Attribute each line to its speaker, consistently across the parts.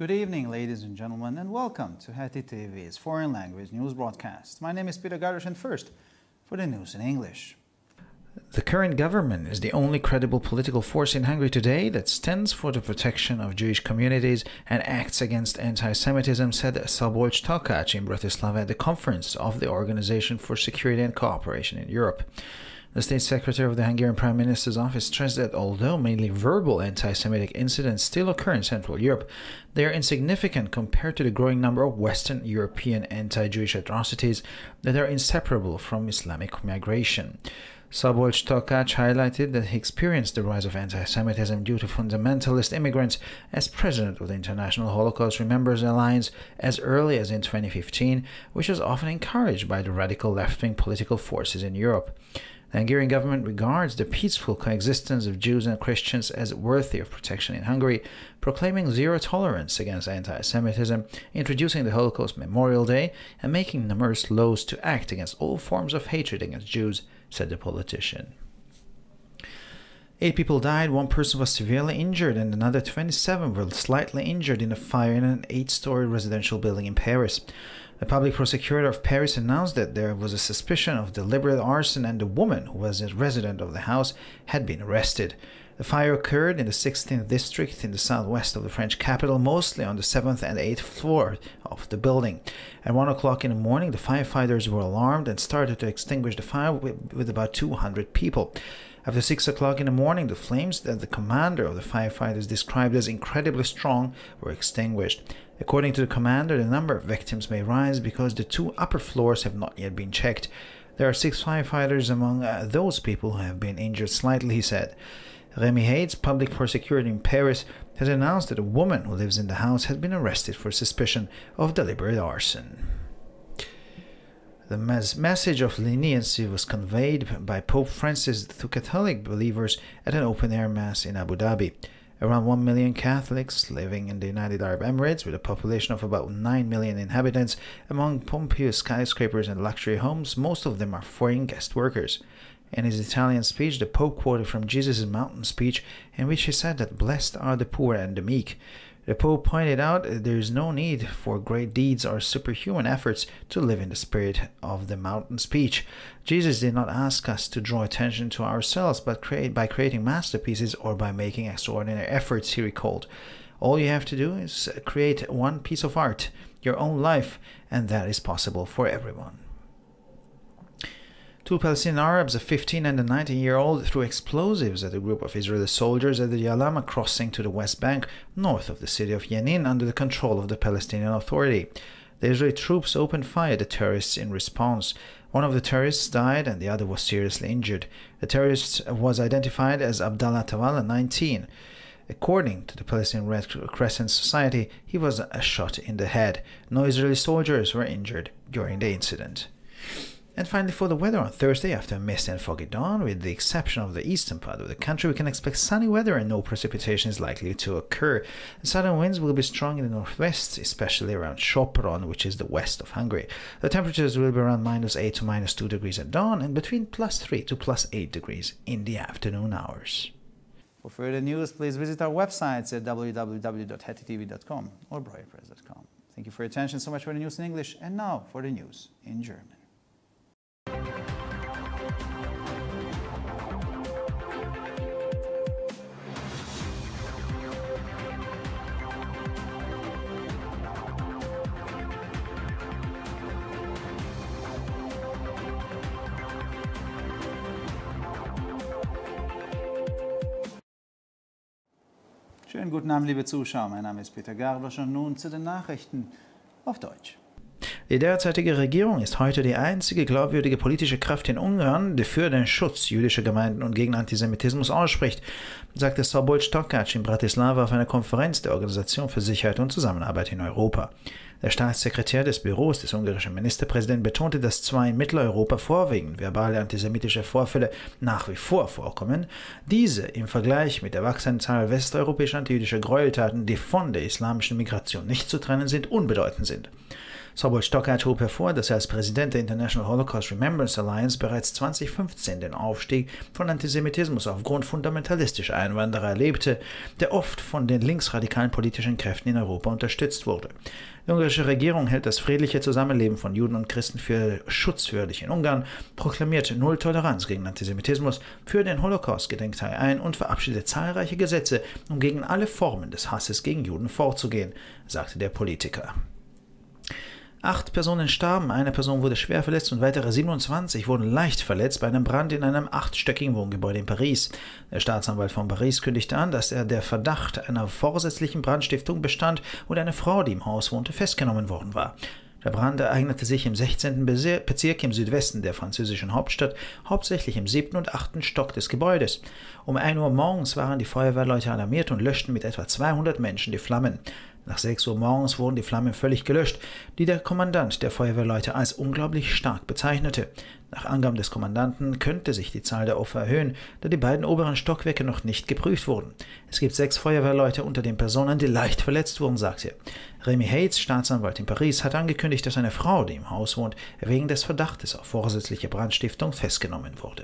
Speaker 1: Good evening, ladies and gentlemen, and welcome to Hati TV's foreign language news broadcast. My name is Peter Garish, and first, for the news in English. The current government is the only credible political force in Hungary today that stands for the protection of Jewish communities and acts against anti Semitism, said Szabolcs Takács in Bratislava at the conference of the Organization for Security and Cooperation in Europe. The state secretary of the Hungarian Prime Minister's office stressed that although mainly verbal anti Semitic incidents still occur in Central Europe, they are insignificant compared to the growing number of Western European anti Jewish atrocities that are inseparable from Islamic migration. Szabolcs Tokac highlighted that he experienced the rise of anti Semitism due to fundamentalist immigrants as president of the International Holocaust Remembrance Alliance as early as in 2015, which was often encouraged by the radical left wing political forces in Europe. The Hungarian government regards the peaceful coexistence of Jews and Christians as worthy of protection in Hungary, proclaiming zero tolerance against anti Semitism, introducing the Holocaust Memorial Day, and making numerous laws to act against all forms of hatred against Jews, said the politician. Eight people died, one person was severely injured, and another 27 were slightly injured in a fire in an eight story residential building in Paris. The public prosecutor of Paris announced that there was a suspicion of deliberate arson and the woman who was a resident of the house had been arrested. The fire occurred in the 16th district in the southwest of the French capital, mostly on the 7th and 8th floor of the building. At 1 o'clock in the morning, the firefighters were alarmed and started to extinguish the fire with, with about 200 people. After 6 o'clock in the morning, the flames that the commander of the firefighters described as incredibly strong were extinguished. According to the commander, the number of victims may rise because the two upper floors have not yet been checked. There are six firefighters among uh, those people who have been injured slightly, he said. Remy Hayes, public prosecutor in Paris, has announced that a woman who lives in the house has been arrested for suspicion of deliberate arson. The mes message of leniency was conveyed by Pope Francis to Catholic believers at an open air mass in Abu Dhabi around 1 million Catholics living in the United Arab Emirates with a population of about 9 million inhabitants. Among pompous skyscrapers and luxury homes, most of them are foreign guest workers. In his Italian speech, the Pope quoted from Jesus' mountain speech, in which he said that blessed are the poor and the meek. The Pope pointed out uh, there is no need for great deeds or superhuman efforts to live in the spirit of the mountain speech. Jesus did not ask us to draw attention to ourselves, but create by creating masterpieces or by making extraordinary efforts, he recalled. All you have to do is create one piece of art, your own life, and that is possible for everyone. Two Palestinian Arabs, a 15 and a 19 year old, threw explosives at a group of Israeli soldiers at the Yalama crossing to the West Bank, north of the city of Yenin, under the control of the Palestinian Authority. The Israeli troops opened fire at the terrorists in response. One of the terrorists died and the other was seriously injured. The terrorist was identified as Abdallah Tawala, 19. According to the Palestinian Red Crescent Society, he was shot in the head. No Israeli soldiers were injured during the incident. And finally for the weather on Thursday, after a misty and foggy dawn, with the exception of the eastern part of the country, we can expect sunny weather and no precipitation is likely to occur. The southern winds will be strong in the northwest, especially around Sopron, which is the west of Hungary. The temperatures will be around minus 8 to minus 2 degrees at dawn and between plus 3 to plus 8 degrees in the afternoon hours. For further news, please visit our websites at www.hettitv.com or briarpress.com. Thank you for your attention. So much for the news in English. And now for the news in German. Schönen guten Abend, liebe Zuschauer. Mein Name ist Peter Garbasch und nun zu den Nachrichten auf Deutsch. Die derzeitige Regierung ist heute die einzige glaubwürdige politische Kraft in Ungarn, die für den Schutz jüdischer Gemeinden und gegen Antisemitismus ausspricht, sagte Szabolcs Stokac in Bratislava auf einer Konferenz der Organisation für Sicherheit und Zusammenarbeit in Europa. Der Staatssekretär des Büros des ungarischen Ministerpräsidenten betonte, dass zwar in Mitteleuropa vorwiegend verbale antisemitische Vorfälle nach wie vor vorkommen, diese im Vergleich mit der wachsenden Zahl westeuropäischer antijüdischer Gräueltaten, die von der islamischen Migration nicht zu trennen sind, unbedeutend sind. Sobol Stockert hob hervor, dass er als Präsident der International Holocaust Remembrance Alliance bereits 2015 den Aufstieg von Antisemitismus aufgrund fundamentalistischer Einwanderer erlebte, der oft von den linksradikalen politischen Kräften in Europa unterstützt wurde. Die ungarische Regierung hält das friedliche Zusammenleben von Juden und Christen für schutzwürdig in Ungarn, proklamiert Null Toleranz gegen Antisemitismus, führt den holocaust gedenkteil ein und verabschiedet zahlreiche Gesetze, um gegen alle Formen des Hasses gegen Juden vorzugehen, sagte der Politiker. Acht Personen starben, eine Person wurde schwer verletzt und weitere 27 wurden leicht verletzt bei einem Brand in einem achtstöckigen Wohngebäude in Paris. Der Staatsanwalt von Paris kündigte an, dass er der Verdacht einer vorsätzlichen Brandstiftung bestand und eine Frau, die im Haus wohnte, festgenommen worden war. Der Brand ereignete sich im 16. Bezirk im Südwesten der französischen Hauptstadt, hauptsächlich im 7. und 8. Stock des Gebäudes. Um 1 Uhr morgens waren die Feuerwehrleute alarmiert und löschten mit etwa 200 Menschen die Flammen. Nach 6 Uhr morgens wurden die Flammen völlig gelöscht, die der Kommandant der Feuerwehrleute als unglaublich stark bezeichnete. Nach Angaben des Kommandanten könnte sich die Zahl der Opfer erhöhen, da die beiden oberen Stockwerke noch nicht geprüft wurden. Es gibt sechs Feuerwehrleute unter den Personen, die leicht verletzt wurden, sagte er. Remy Hayes, Staatsanwalt in Paris, hat angekündigt, dass eine Frau, die im Haus wohnt, wegen des Verdachtes auf vorsätzliche Brandstiftung festgenommen wurde.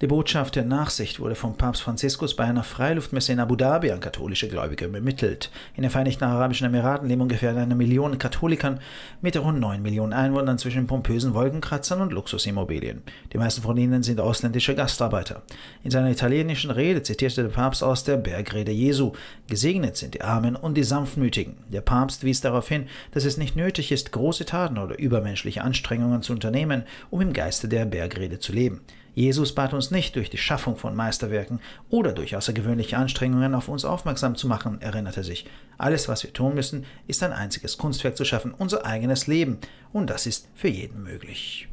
Speaker 1: Die Botschaft der Nachsicht wurde vom Papst Franziskus bei einer Freiluftmesse in Abu Dhabi an katholische Gläubige übermittelt. In den Vereinigten Arabischen Emiraten leben ungefähr eine Million Katholikern mit rund 9 Millionen Einwohnern zwischen pompösen Wolkenkratzern und Luxusimmobilien. Die meisten von ihnen sind ausländische Gastarbeiter. In seiner italienischen Rede zitierte der Papst aus der Bergrede Jesu, Gesegnet sind die Armen und die Sanftmütigen. Der Papst wies darauf hin, dass es nicht nötig ist, große Taten oder übermenschliche Anstrengungen zu unternehmen, um im Geiste der Bergrede zu leben. Jesus bat uns nicht, durch die Schaffung von Meisterwerken oder durch außergewöhnliche Anstrengungen auf uns aufmerksam zu machen, erinnerte sich. Alles, was wir tun müssen, ist ein einziges Kunstwerk zu schaffen, unser eigenes Leben, und das ist für jeden möglich.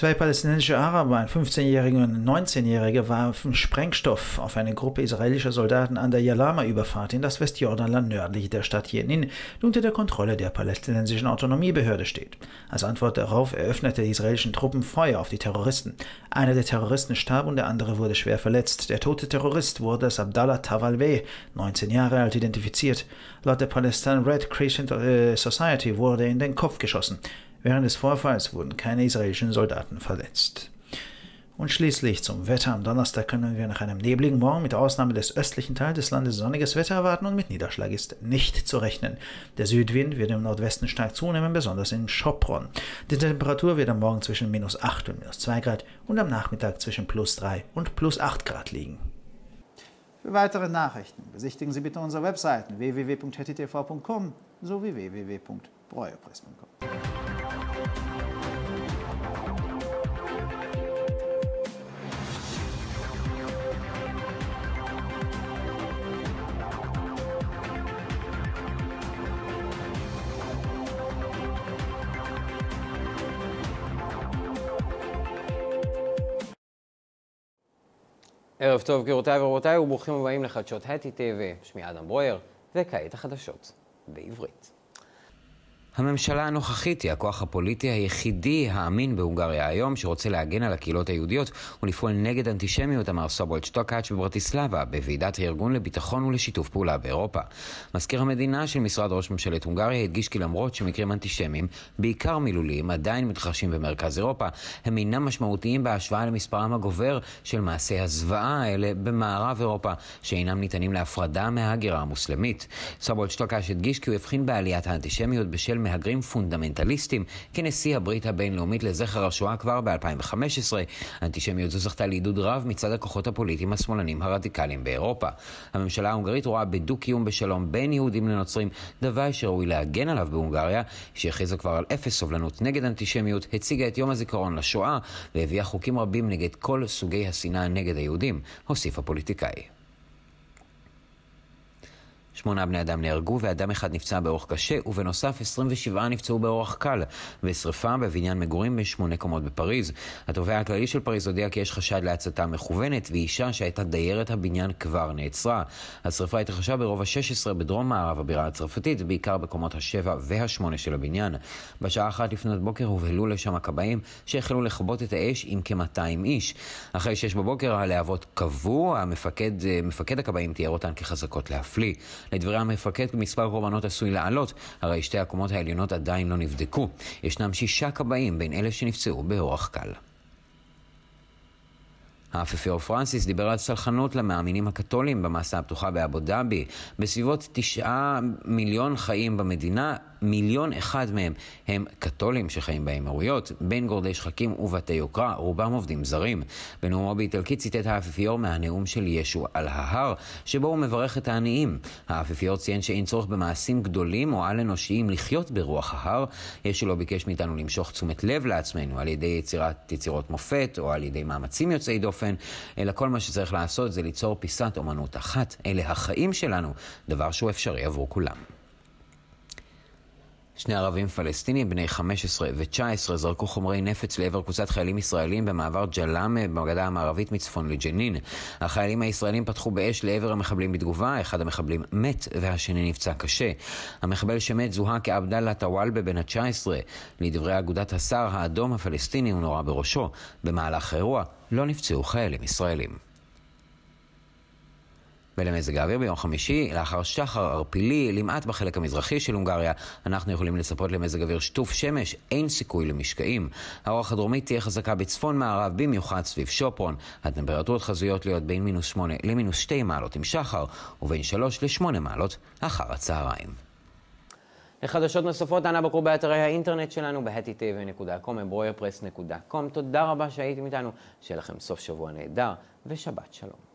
Speaker 1: Zwei palästinensische Araber, ein 15-Jähriger und ein 19-Jähriger, warfen Sprengstoff auf eine Gruppe israelischer Soldaten an der Yalama-Überfahrt in das Westjordanland nördlich der Stadt Jenin, die unter der Kontrolle der palästinensischen Autonomiebehörde steht. Als Antwort darauf eröffnete die israelischen Truppen Feuer auf die Terroristen. Einer der Terroristen starb und der andere wurde schwer verletzt. Der tote Terrorist wurde als Abdallah Tavalweh, 19 Jahre alt, identifiziert. Laut der Palestine Red Crescent äh, Society wurde er in den Kopf geschossen. Während des Vorfalls wurden keine israelischen Soldaten verletzt. Und schließlich zum Wetter. Am Donnerstag können wir nach einem nebligen Morgen mit Ausnahme des östlichen Teils des Landes sonniges Wetter erwarten und mit Niederschlag ist nicht zu rechnen. Der Südwind wird im Nordwesten stark zunehmen, besonders in Schopron. Die Temperatur wird am Morgen zwischen minus 8 und minus 2 Grad und am Nachmittag zwischen plus 3 und plus 8 Grad liegen. Für weitere Nachrichten besichtigen Sie bitte unsere Webseiten www.htv.com sowie www.breuepress.com.
Speaker 2: ערב טוב גבירותיי ורבותיי וברוכים הבאים לחדשות הטי TV, שמי אדם ברויר, וכעת החדשות בעברית. הממשלה הנוכחית היא הכוח הפוליטי היחידי האמין בהונגריה היום שרוצה להגן על הקהילות היהודיות ולפעול נגד אנטישמיות, אמר סובולד שטוקאץ' בברטיסלבה בוועידת הארגון לביטחון ולשיתוף פעולה באירופה. מזכיר המדינה של משרד ראש ממשלת הונגריה הדגיש כי למרות שמקרים אנטישמיים, בעיקר מילוליים, עדיין מתרחשים במרכז אירופה, הם אינם משמעותיים בהשוואה למספרם הגובר של מעשי הזוועה האלה במערב אירופה, שאינם ניתנים להפרדה מההגירה המוסלמית. סובולד שטוקאץ' הדגיש כי הוא הבחין בעליית האנטישמיות בשל מהגרים פונדמנטליסטים כנשיא הברית הבינלאומית לזכר השואה כבר ב-2015. האנטישמיות זו זכתה לעידוד רב מצד הכוחות הפוליטיים השמאלנים הרדיקליים באירופה. הממשלה ההונגרית רואה בדו-קיום בשלום בין יהודים לנוצרים דבר שראוי להגן עליו בהונגריה, שהכריזה כבר על אפס סובלנות נגד אנטישמיות, הציגה את יום הזיכרון לשואה והביאה חוקים רבים נגד כל סוגי השנאה נגד היהודים, הוסיף הפוליטיקאי. שמונה בני אדם נהרגו ואדם אחד נפצע באורח קשה, ובנוסף 27 נפצעו באורח קל, ושרפה בבניין מגורים בשמונה קומות בפריז. התובע הכללי של פריז הודיע כי יש חשד להצתה מכוונת, ואישה שהייתה דיירת הבניין כבר נעצרה. השרפה התרחשה ברובע 16 בדרום מערב הבירה הצרפתית, בעיקר בקומות השבע והשמונה של הבניין. בשעה אחת לפנות בוקר הובהלו לשם הכבאים, שהחלו לכבות את האש עם כ-200 איש. אחרי שש בבוקר הלהבות כבו, המפקד, אה, מפקד הכבאים תיאר אותן כחזקות להפליא. לדברי המפקד, מספר קורבנות עשוי לעלות, הרי שתי הקומות העליונות עדיין לא נבדקו. ישנם שישה כבאים בין אלה שנפצעו באורח קל. האפיפיור פרנסיס דיבר על סלחנות למאמינים הקתולים במסה הפתוחה באבו דאבי. בסביבות תשעה מיליון חיים במדינה, מיליון אחד מהם הם קתולים שחיים באמירויות, בין גורדי שחקים ובתי יוקרה, רובם עובדים זרים. בנאומו באיטלקית ציטט האפיפיור מהנאום של ישו על ההר, שבו הוא מברך את העניים. האפיפיור ציין שאין צורך במעשים גדולים או על-אנושיים לחיות ברוח ההר. ישו לא ביקש מאיתנו למשוך תשומת לב לעצמנו על ידי יצירת יצירות מופת או על ידי מאמצים יוצאי דופן, אלא כל מה שצריך לעשות זה ליצור פיסת אומנות אחת. אלה החיים שלנו, דבר שהוא אפשרי עבור כולם. שני ערבים פלסטינים בני 15 ו-19 זרקו חומרי נפץ לעבר קבוצת חיילים ישראלים במעבר ג'לאמה בגדה המערבית מצפון לג'נין. החיילים הישראלים פתחו באש לעבר המחבלים בתגובה, אחד המחבלים מת והשני נפצע קשה. המחבל שמת זוהה כעבדאללה טוואלבה בן ה-19. לדברי אגודת הסהר האדום הפלסטיני הוא נורה בראשו. במהלך האירוע לא נפצעו חיילים ישראלים. ולמזג האוויר ביום חמישי, לאחר שחר ערפילי, למעט בחלק המזרחי של הונגריה, אנחנו יכולים לצפות למזג אוויר שטוף שמש, אין סיכוי למשקעים. הרוח הדרומית תהיה חזקה בצפון מערב, במיוחד סביב שופרון. הטמפרטורות חזויות להיות בין מינוס 8 למינוס 2 מעלות עם שחר, ובין 3 ל-8 מעלות אחר הצהריים. לחדשות נוספות, אנא בקרו באתרי האינטרנט שלנו, ב-hattv.com, embroyerpress.com. תודה רבה שהייתם איתנו, שיהיה לכם סוף שבוע נהדר, ושבת שלום.